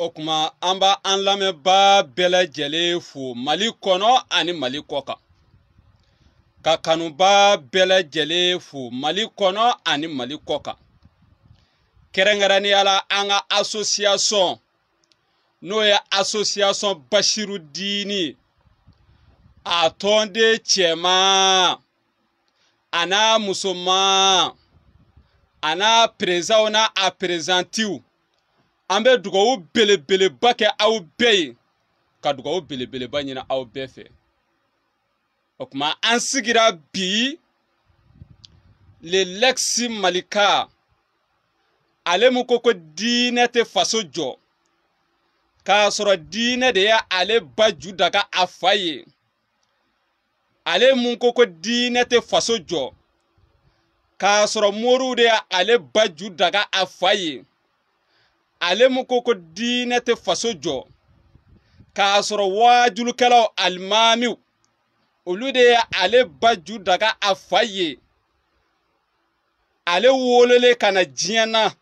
o kuma an b'a an lamɛnbaa bɛɛ lajɛlen fo mali kɔnɔ ani mali kɔ kan ka kanubaa bɛɛ lajɛlen fo mali kɔnɔ ani mali kɔ kan kɛrɛnkɛrɛnnenya la an ka asosiyasɔn n'o ye asosiyasɔn basiru diini a tɔnden cɛman a n'a musoman a n'a perezanw n'a a perezantiw an bɛ dugawu belebeleba kɛ aw bɛɛ ye ka dugawu belebeleba ɲini aw bɛɛ fɛ o kuma an sigira bi lelɛkisi malika ale mu ko ko diinɛ tɛ faso jɔ k'a sɔrɔ diinɛ de ye ale ba ju daga a fa ye ale mun ko ko diinɛ tɛ faso jɔ k'a sɔrɔ moriw de ye ale ba ju daga a fa ye ale mu ko ko diinɛ tɛ faso jɔ k'a sɔrɔ waajulukɛlaw alimamiw olu de ye ale ba ju daga a fa ye ale wololen ka na diɲɛ na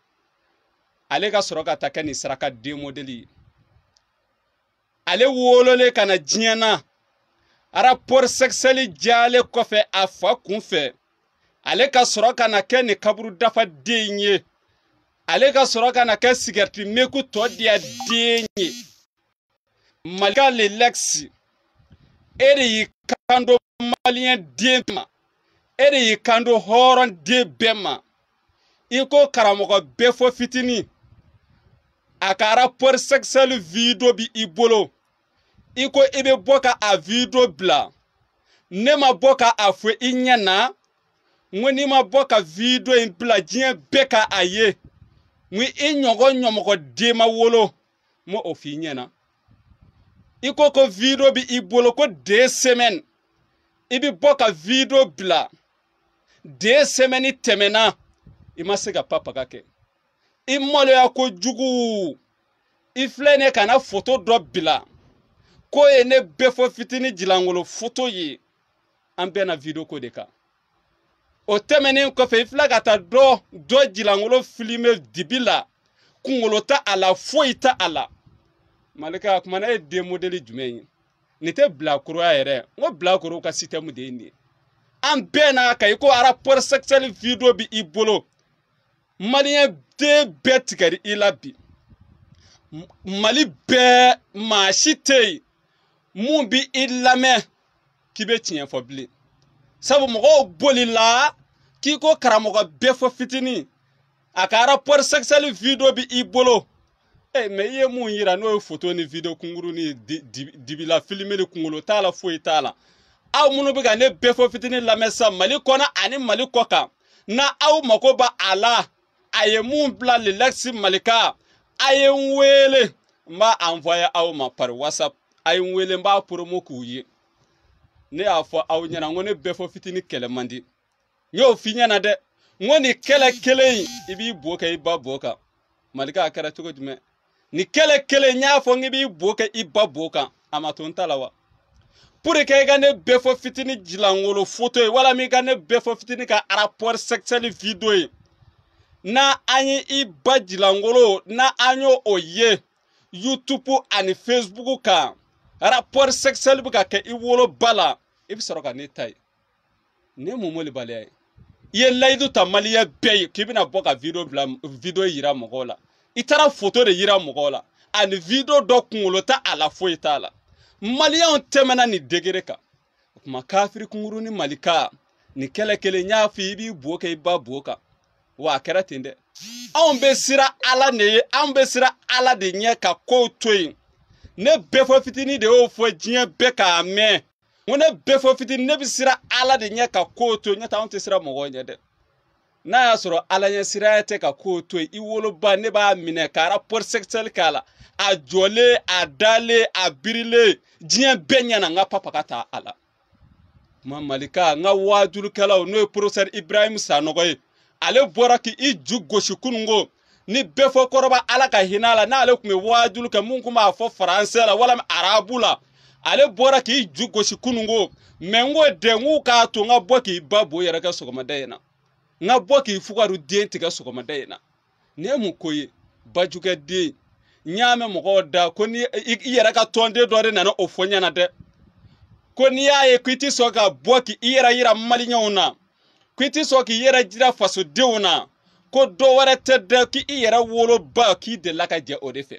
ale ka sɔrɔ ka ta kɛ nin saraka den modeli ye ale wololen ka na diɲɛ na rapɔri sɛgɛsɛgɛli diyalen kɔfɛ a fa kun fɛ ale ka sɔrɔ ka na kɛ nin kaburu dafa den ye. ale ka sɔrɔ ka na kɛ sigɛriti meku tɔ diya den ye malika lelɛkisi e de y'i kan do maliyɛn den ma e de y'i kan do hɔrɔn den bɛɛ ma i ko karamɔgɔ bɛɛ fɔ fitinin a ka rapɔri sɛgisɛli video bi i bolo i ko i bɛ bɔ ka a video bila ne ma bɔ ka a fɔ i ɲɛ na n ko n'i ma bɔ ka video in bila diɲɛ bɛɛ ka a ye. ŋwi i ɲɔgɔn ɲɔmɔgɔ dema wolo mo o f'i ɲɛna i ko ko video bi i bolo ko de semaine i bi bɔ ka video bila de semaine tɛmɛna i ma se ka papaga kɛ i maloya kojugu i filɛ ne ka na foto dɔ bila k'o ye ne bɛɛ fɔ fitini jilangolo foto ye an bɛɛ na video ko de kan o tɛmɛnen kɔfɛ i filɛ ka taa dɔ dɔ jilankolo filime dibi la kunkolo ta a la foyi ta a la malika a kumana e den modeli jumɛn ye nin tɛ bilakoroya yɛrɛ n ko bilakorow ka sitɛmu de ye nin ye an bɛɛ n'a ka i ko rapport sexuel video bi i bolo maliyɛn den bɛɛ tigɛri i la bi mali bɛɛ maa si tɛ yen mun bi i lamɛn k'i bɛ tiɲɛ fɔ bilen sabu mɔgɔw bolila k'i ko karamɔgɔ bɛɛ fɔ fitini a ka rapport sexuel video bi i bolo e eh, mɛ i ye mun yira n'o ye foto ni video kunkuru ni dibila filimeli kunkolo t'a la foyi t'a la aw minnu bɛ ka ne bɛɛ fɔ fitini lamɛn sisan mali kɔnɔ ani mali kɔ kan na aw mago bɛ a la a ye mun bila lilɛkisi malika a ye n wele n b'a envoyer aw ma par whatsapp a ye n wele n b'a promo k'u ye. ne y'a fɔ aw ɲɛna n ko ne bɛɛ fɔ fitini kɛlɛ man di n y'o f'i ɲɛna dɛ n ko nin kɛlɛ kelen in i b'i bo kɛ i ba bo kan malika a kɛra cogo jumɛn nin kɛlɛ kelen n y'a fɔ n k'i b'i bo kɛ i ba bo kan a ma to n ta la wa pour que i ka ne bɛɛ fɔ fitini jilankolo foto ye walima i ka ne bɛɛ fɔ fitini ka rapport sexuel video ye na an ye i ba jilankolo na an y'o o ye youtube ani facebook kan rapport sexuel bɛ ka kɛ i woloba la i bɛ sɔrɔ ka ne ta ye nin ye mun molibaliya ye i ye layidu ta maliyɛ bɛɛ ye k'i bɛna bɔ ka video bila video yira mɔgɔw la i taara foto de yira mɔgɔw la ani video dɔ kunkolo tɛ a la foyi t'a la maliyɛnw tɛmɛna nin degere kan o tuma kafiri kunkuru ni malika nin kɛlɛ kelen n y'a fɔ i b'i bo kɛ i ba bo kan wa a kɛra ten dɛ anw bɛ siran ala de ye anw bɛ siran ala de ɲɛ ka kow to yen ne bɛɛ fɔ fitinin de y'o fɔ diɲɛ bɛɛ k'a mɛn ko ne bɛɛ fɔ fitinin ne bɛ siran ala de ɲɛ ka kow to yen n'o tɛ anw tɛ siran mɔgɔw ɲɛ dɛ n'a y'a sɔrɔ ala ɲɛsiranya tɛ ka kow to yen i woloba ne b'a minɛ ka rapport sexuel k'a la a jɔlen a dalen a birilen diɲɛ bɛɛ ɲɛna n ka papa ka taa a la ma malika n ka wajulikɛlaw n'o ye professeur ibrahim sanɔgɔ ye ale bɔra k'i ju gosi kununko ni bɛɛ fɔ kɔrɔba ala ka hinɛ la n'ale tun bɛ waajulu kɛ mun tun b'a fɔ faransɛ la walima arabu la ale bɔra k'i ju gosi kununko mɛ n ko dɛ n k'u k'a to n ka bɔ k'i ba bo yɛrɛ kɛ sɔgɔmada in na n ka bɔ k'i fugaru den tigɛ sɔgɔmada in na nin ye mun ko ye bajukɛ den n y'a mɛn mɔgɔw da ko ni i yɛrɛ ka tɔnden dɔ de nana o fɔ ɲɛna dɛ ko n'i y'a ye k'i ti sɔn ka bɔ k'i yɛrɛ yira maliyɛnw na k'i ti sɔn k'i yɛrɛ jira fasodenw na ko dɔ wɛrɛ tɛ dɛ k' i yɛrɛ woloba k'i delila ka jɛ o de fɛ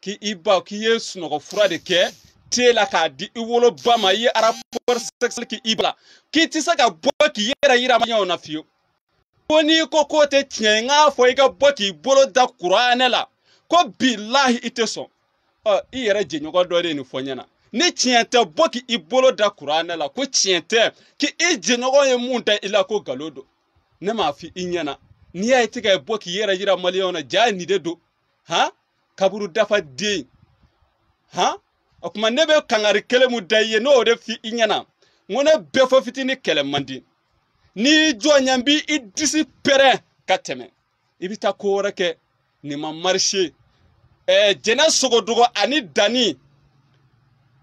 k' i ba k'i ye sunɔgɔ fura de kɛ te la k'a di i woloba ma i ye rapport sexuel k'i ba la k'i tɛ se ka bɔ k'i yɛrɛ yira ma ɲɛw na fiyewu ko n'i ko k'o tɛ tiɲɛ ye n k'a fɔ i ka bɔ k'i bolo da kuranɛ la ko bilahi i tɛ sɔn ɔ i yɛrɛ jɛɲɔgɔn dɔ de ye nin fɔ ɲɛna ni tiɲɛ tɛ bɔ k'i bolo da kuranɛ la ko tiɲɛ tɛ k'i jɛɲɔgɔn ye mun da i la ko nkalon don ne m'a fɔ i ɲɛna ni ya itiga e boki yera yira maliona jaya ni dedo ha kaburu dafa di ha akuma nebe kangari kele mu daye no de fi inyana ngone befo fitini kele mandi ni jo nyambi idisi pere kateme ibita kora ke ni mamarishi e, eh jena sogodogo ani dani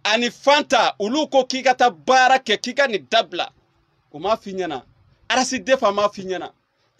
ani fanta uluko kikata k'i ka taa baara kɛ k'i ka nin dabila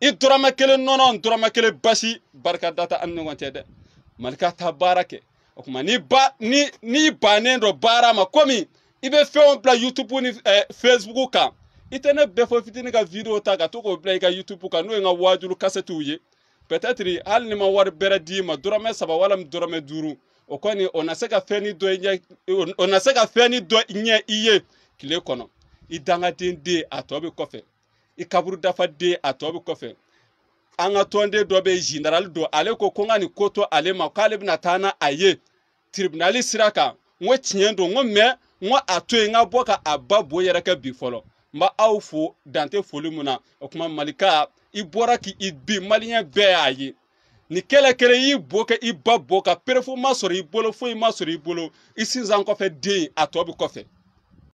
i dɔrɔmɛ kelen nɔnɔ n dɔrɔmɛ kelen basi barika da tɛ an ni ɲɔgɔn cɛ dɛ malika taa baara kɛ o kuma ni ba ni n'i bannen dɔ baara ma komi i bɛ fɛnw bila youtube ni eh, facebook kan i tɛ ne bɛɛ fɔ fitinin ka video ta ka to k'o bila i ka youtube kan n'o ye n ka waajuru kasɛtiw ye peut-être hali ni ma wari bɛrɛ d'i ma dɔrɔmɛ saba wala dɔrɔmɛ duuru o kɔni o na se ka fɛn ni dɔ i ɲɛ o na se ka fɛn ni dɔ i ɲɛ i ye tile kɔnɔ i dangaden den a tɔ bɛ kɔfɛ i kaburu dafa den a tɔ bɛ kɔfɛ an ka tɔnden dɔ bɛ zenarali don ale ko ko n ka nin ko to ale ma k'ale bɛna taa na a ye tiribinali sira kan n ko tiɲɛ don n ko mɛ n ko a to yen n ka bɔ ka a ba bo yɛrɛ kɛ bi fɔlɔ n bɛ aw fo dante foli mun na o tuma malika i bɔra k'i bi maliyɛn bɛɛ y'a ye nin kɛlɛ kelen y'i bo kɛ i ba bo ka perefu ma sɔrɔ i bolo foyi ma sɔrɔ i bolo i sinzan kɔfɛ den a tɔ bɛ kɔfɛ